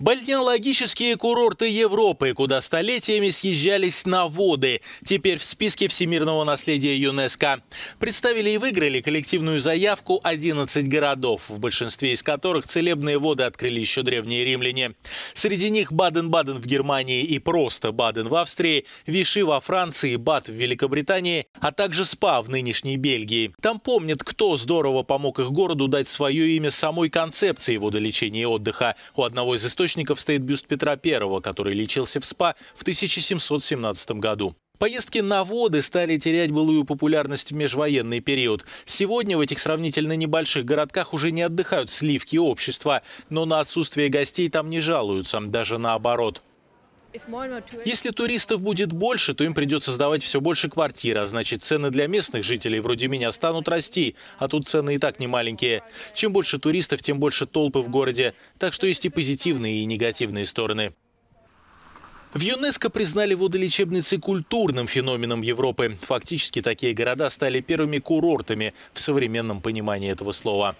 Бальнеологические курорты Европы, куда столетиями съезжались на воды, теперь в списке всемирного наследия ЮНЕСКо. Представили и выиграли коллективную заявку 11 городов, в большинстве из которых целебные воды открыли еще древние римляне. Среди них Баден-Баден в Германии и просто Баден в Австрии, Виши во Франции, Бад в Великобритании, а также СПА в нынешней Бельгии. Там помнят, кто здорово помог их городу дать свое имя самой концепции водолечения и отдыха. У одного из источников источников стоит бюст Петра I, который лечился в СПА в 1717 году. Поездки на воды стали терять былую популярность в межвоенный период. Сегодня в этих сравнительно небольших городках уже не отдыхают сливки общества, но на отсутствие гостей там не жалуются, даже наоборот. Если туристов будет больше, то им придется сдавать все больше квартир, а значит цены для местных жителей вроде меня станут расти, а тут цены и так не маленькие. Чем больше туристов, тем больше толпы в городе, так что есть и позитивные, и негативные стороны. В ЮНЕСКО признали водолечебницы культурным феноменом Европы. Фактически такие города стали первыми курортами в современном понимании этого слова.